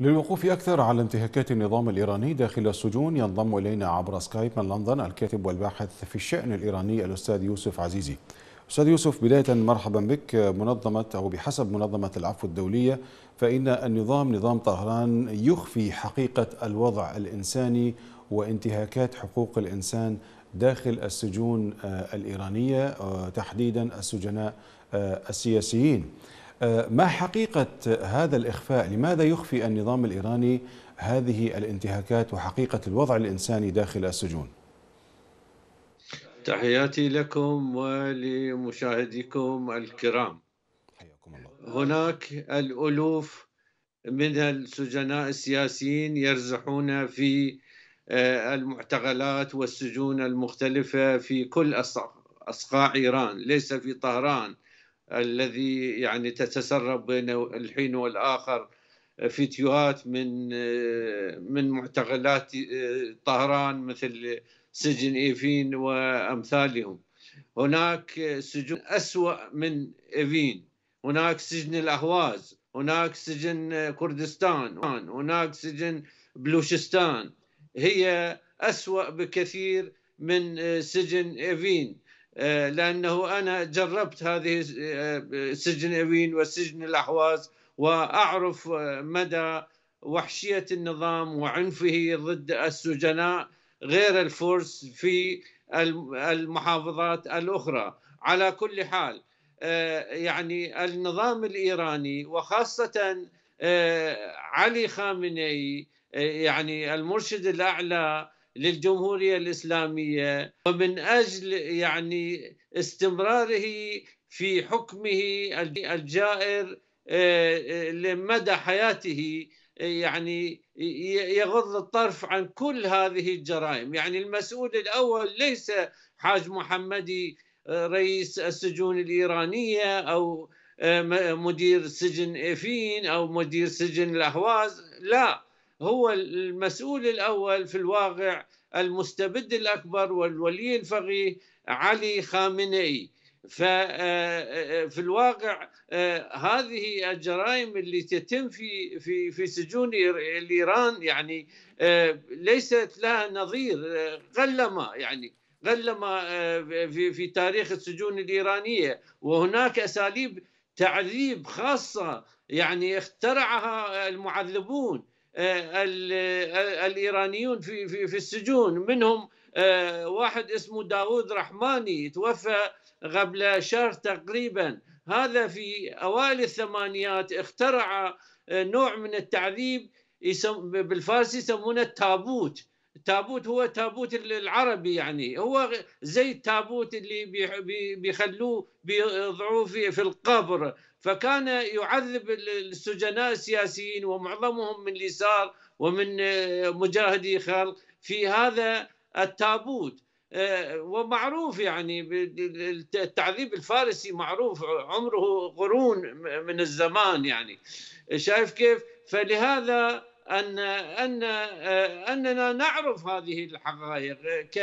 للوقوف أكثر على انتهاكات النظام الإيراني داخل السجون ينضم إلينا عبر سكايب من لندن الكاتب والباحث في الشأن الإيراني الأستاذ يوسف عزيزي أستاذ يوسف بداية مرحبا بك منظمة أو بحسب منظمة العفو الدولية فإن النظام نظام طهران يخفي حقيقة الوضع الإنساني وانتهاكات حقوق الإنسان داخل السجون آه، الإيرانية آه، تحديدا السجناء آه، السياسيين أه، ما حقيقة هذا الإخفاء لماذا يخفي النظام الإيراني هذه الانتهاكات وحقيقة الوضع الإنساني داخل السجون تحياتي لكم ولمشاهديكم الكرام حياكم الله. هناك الألوف من السجناء السياسيين يرزحون في أه، المعتقلات والسجون المختلفة في كل أصقاع إيران ليس في طهران الذي يعني تتسرب بين الحين والاخر فيديوهات من من معتقلات طهران مثل سجن ايفين وامثالهم هناك سجون اسوا من ايفين هناك سجن الاهواز هناك سجن كردستان هناك سجن بلوشستان هي اسوا بكثير من سجن ايفين آه، لانه انا جربت هذه آه، سجن اوين وسجن الاحواز واعرف مدى وحشيه النظام وعنفه ضد السجناء غير الفرس في المحافظات الاخرى على كل حال آه، يعني النظام الايراني وخاصه علي خامنئي يعني المرشد الاعلى للجمهورية الإسلامية ومن أجل يعني استمراره في حكمه الجائر آه، آه، لمدى حياته آه، يعني يغض الطرف عن كل هذه الجرائم يعني المسؤول الأول ليس حاج محمدي رئيس السجون الإيرانية أو مدير سجن إفين أو مدير سجن الأهواز لا هو المسؤول الأول في الواقع المستبد الأكبر والولي الفقيه علي خامنئي ففي آه، آه، آه، الواقع هذه الجرائم اللي تتم في في في سجون الايران يعني ليست لها نظير قلما يعني قلما في في تاريخ السجون الايرانيه وهناك اساليب تعذيب خاصه يعني اخترعها المعذبون آه، آه، الايرانيون في في في السجون منهم آه، واحد اسمه داوود رحماني توفى قبل شهر تقريبا هذا في اوائل الثمانينات اخترع نوع من التعذيب بالفارسي يسمونه التابوت التابوت هو تابوت العربي يعني هو زي التابوت اللي بيخلوه بيضعوه في, في القبر فكان يعذب السجناء السياسيين ومعظمهم من اليسار ومن آه، مجاهدي خلق في هذا التابوت آه، ومعروف يعني التعذيب الفارسي معروف عمره قرون من الزمان يعني شايف كيف فلهذا ان ان آه، اننا نعرف هذه الحقائق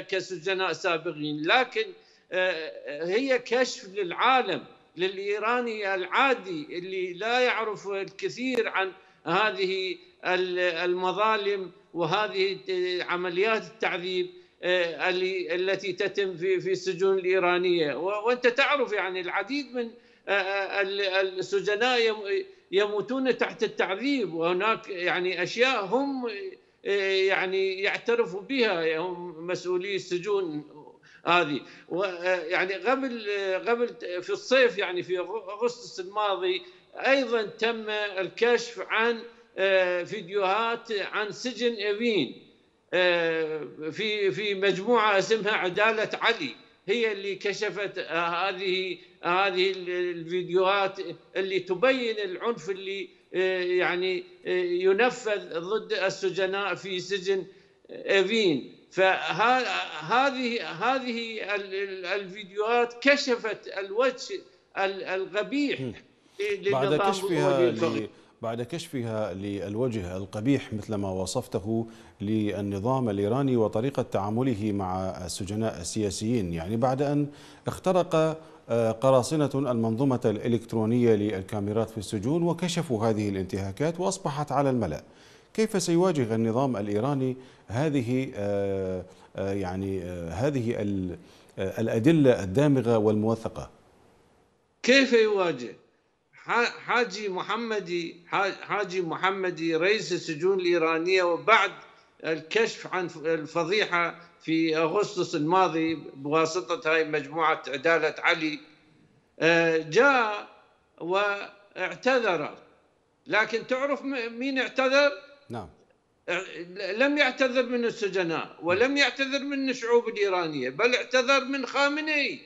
كسجناء سابقين لكن آه، هي كشف للعالم للايراني العادي اللي لا يعرف الكثير عن هذه المظالم وهذه عمليات التعذيب آه، التي تتم في في السجون الايرانيه وانت تعرف يعني العديد من آه، آه، السجناء يموتون تحت التعذيب وهناك يعني اشياء هم يعني يعترفوا بها هم مسؤولي السجون هذه ويعني قبل قبل في الصيف يعني في اغسطس الماضي ايضا تم الكشف عن فيديوهات عن سجن ايفين آه، في في مجموعه اسمها عداله علي هي اللي كشفت آه، هذه هذه الفيديوهات اللي تبين العنف اللي آه، يعني ينفذ ضد السجناء في سجن افين فهذه هذه الفيديوهات كشفت الوجه القبيح بعد كشفها بعد كشفها للوجه القبيح مثل ما وصفته للنظام الإيراني وطريقة تعامله مع السجناء السياسيين يعني بعد أن اخترق آه، قراصنة المنظومة الإلكترونية للكاميرات في السجون وكشفوا هذه الانتهاكات وأصبحت على الملأ كيف سيواجه النظام الإيراني هذه آه، آه، يعني هذه الأدلة الدامغة والموثقة كيف يواجه حاجي محمدي حاجي محمدي رئيس السجون الإيرانية وبعد الكشف عن الفضيحة في أغسطس الماضي بواسطة هاي مجموعة عدالة علي اه، جاء واعتذر لكن تعرف مين اعتذر؟ نعم اه، لم يعتذر من السجناء ولم نعم. يعتذر من الشعوب الإيرانية بل اعتذر من خامنئي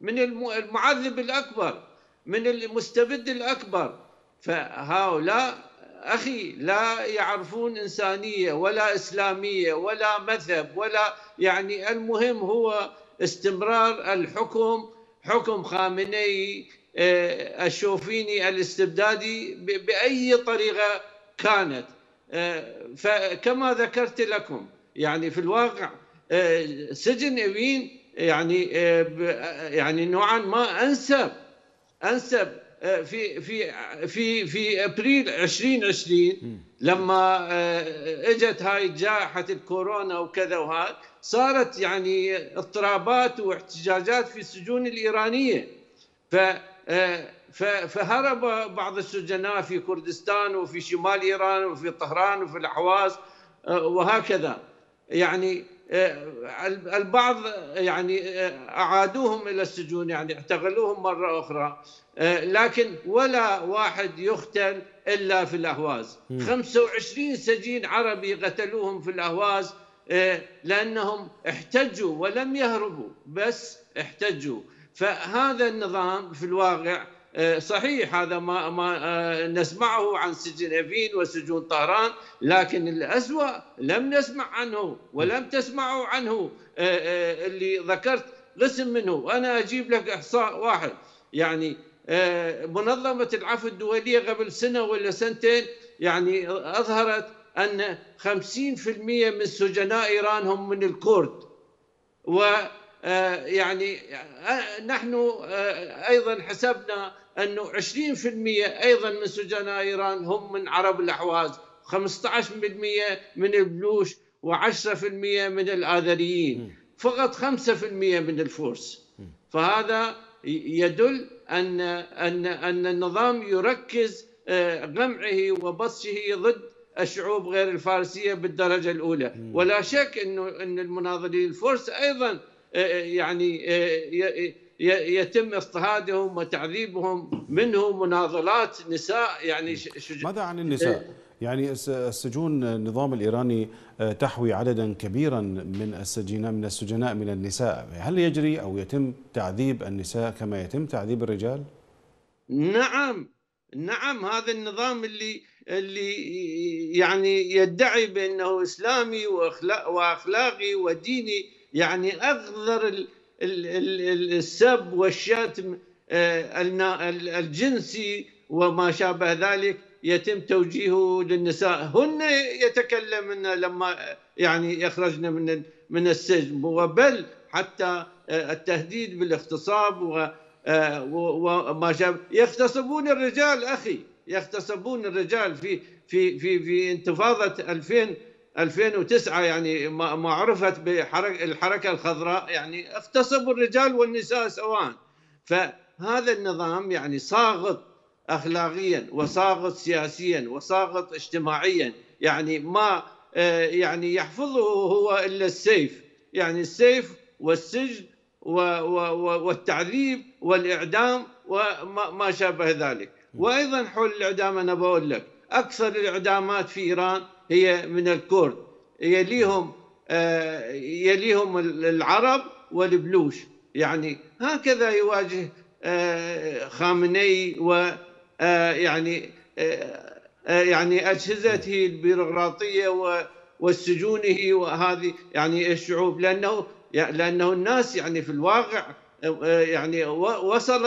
من المعذب الأكبر من المستبد الأكبر فهؤلاء أخي لا يعرفون إنسانية ولا إسلامية ولا مذهب ولا يعني المهم هو استمرار الحكم حكم خامنئي آه، الشوفيني الاستبدادي بأي طريقة كانت آه، فكما ذكرت لكم يعني في الواقع آه، سجن ابين يعني يعني نوعا ما انسب انسب آه، في في في في ابريل 2020 لما آه، اجت هاي جائحه الكورونا وكذا وهاك صارت يعني اضطرابات واحتجاجات في السجون الايرانيه ف آه، فهرب بعض السجناء في كردستان وفي شمال ايران وفي طهران وفي الاحواز وهكذا يعني آه، البعض يعني آه، أعادوهم إلى السجون يعني اعتقلوهم مرة أخرى آه، لكن ولا واحد يقتل إلا في الأهواز 25 سجين عربي قتلوهم في الأهواز لأنهم احتجوا ولم يهربوا بس احتجوا فهذا النظام في الواقع آه، صحيح هذا ما, ما آه، نسمعه عن سجن افين وسجون طهران لكن الأسوأ لم نسمع عنه ولم تسمعوا عنه آه، اللي ذكرت قسم منه أنا أجيب لك إحصاء واحد يعني منظمة العفو الدولية قبل سنة ولا سنتين يعني أظهرت أن 50% من سجناء إيران هم من الكرد و آه، يعني آه، نحن آه، أيضا حسبنا أنه 20% أيضا من سجناء إيران هم من عرب الأحواز 15% من البلوش و10% من الآذريين فقط 5% من الفرس فهذا يدل أن أن أن النظام يركز غمعه وبطشه ضد الشعوب غير الفارسيه بالدرجه الاولى ولا شك انه ان المناضلين الفرس ايضا إيه، إيه، يعني إيه، يتم اضطهادهم وتعذيبهم منه مناضلات نساء يعني شج... ماذا عن النساء؟ يعني السجون النظام الايراني آه، تحوي عددا كبيرا من السجناء من السجناء من النساء، هل يجري او يتم تعذيب النساء كما يتم تعذيب الرجال؟ نعم نعم هذا النظام اللي اللي يعني يدعي بانه اسلامي واخلاقي وديني يعني اغذر السب والشتم آه، الجنسي وما شابه ذلك يتم توجيهه للنساء هن يتكلمن لما يعني يخرجن من من السجن وبل حتى آه، التهديد بالاغتصاب آه، وما شابه يغتصبون الرجال اخي يغتصبون الرجال في في في في انتفاضه 2000 2009 يعني ما عرفت بالحركه الخضراء يعني اغتصبوا الرجال والنساء سواء فهذا النظام يعني صاغط اخلاقيا وصاغط سياسيا وصاغط اجتماعيا يعني ما آه، يعني يحفظه هو الا السيف يعني السيف والسجن والتعذيب والاعدام وما شابه ذلك وايضا حول الاعدام انا بقول لك اكثر الاعدامات في ايران هي من الكرد يليهم آه، يليهم العرب والبلوش يعني هكذا يواجه آه، خامنئي و آه، يعني يعني اجهزته البيروقراطيه وسجونه وهذه يعني الشعوب لانه يعني لانه الناس يعني في الواقع يعني وصل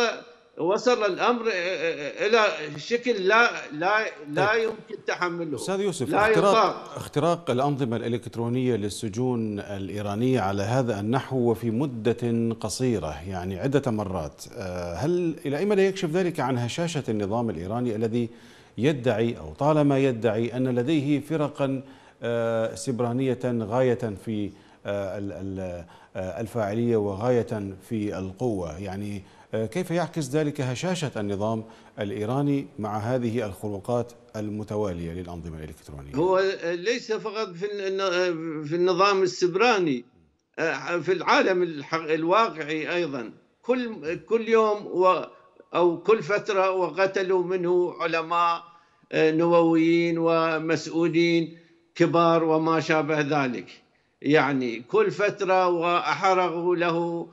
وصل الامر الى شكل لا لا لا طيب. يمكن تحمله استاذ يوسف لا اختراق يطاق. اختراق الانظمه الالكترونيه للسجون الايرانيه على هذا النحو وفي مده قصيره يعني عده مرات آه، هل الى اي مدى يكشف ذلك عن هشاشه النظام الايراني الذي يدعي او طالما يدعي ان لديه فرقا آه، سبرانيه غايه في آه، الفاعليه وغايه في القوه يعني آه، كيف يعكس ذلك هشاشة النظام الإيراني مع هذه الخروقات المتوالية للأنظمة الإلكترونية هو ليس فقط في النظام السبراني آه، في العالم الواقعي أيضا كل كل يوم و أو كل فترة وقتلوا منه علماء آه، نوويين ومسؤولين كبار وما شابه ذلك يعني كل فترة وأحرقوا له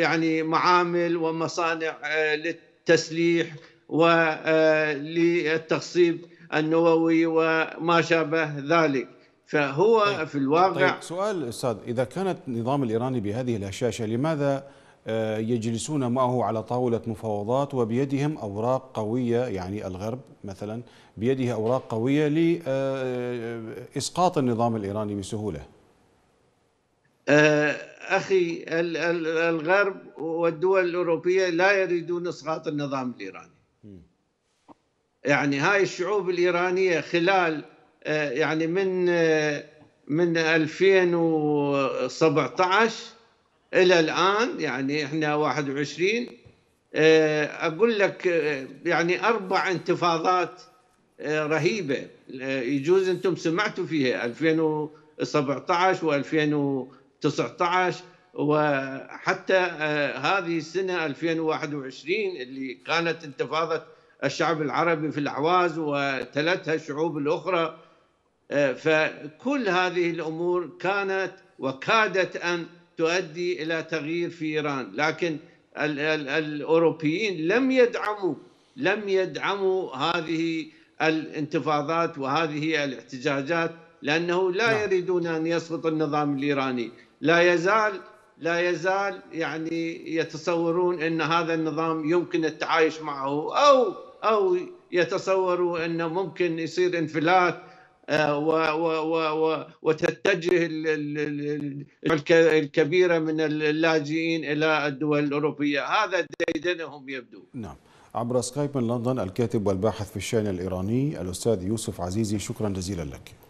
يعني معامل ومصانع آه، للتسليح وللتخصيب آه، النووي وما شابه ذلك فهو طيب في الواقع طيب سؤال استاذ اذا كانت النظام الايراني بهذه الهشاشه لماذا آه، يجلسون معه على طاوله مفاوضات وبيدهم اوراق قويه يعني الغرب مثلا بيده اوراق قويه لاسقاط النظام الايراني بسهوله؟ أه أخي الغرب والدول الأوروبية لا يريدون إسقاط النظام الإيراني يعني هاي الشعوب الإيرانية خلال آه، يعني من آه، من 2017 إلى الآن يعني إحنا 21 آه، أقول لك يعني أربع انتفاضات رهيبة يجوز أنتم سمعتوا فيها 2017 و 2017 19 وحتى آه، هذه السنه 2021 اللي كانت انتفاضه الشعب العربي في الاعواز وتلتها الشعوب الاخرى آه، فكل هذه الامور كانت وكادت ان تؤدي الى تغيير في ايران لكن الـ الـ الاوروبيين لم يدعموا لم يدعموا هذه الانتفاضات وهذه الاحتجاجات لانه لا, لا. نعم. يريدون ان يسقط النظام الايراني لا يزال لا يزال يعني يتصورون ان هذا النظام يمكن التعايش معه او او يتصوروا انه ممكن يصير انفلات وتتجه الكبيره من اللاجئين الى الدول الاوروبيه، هذا ديدنهم يبدو. نعم. عبر سكايب من لندن الكاتب والباحث في الشان الايراني الاستاذ يوسف عزيزي شكرا جزيلا لك.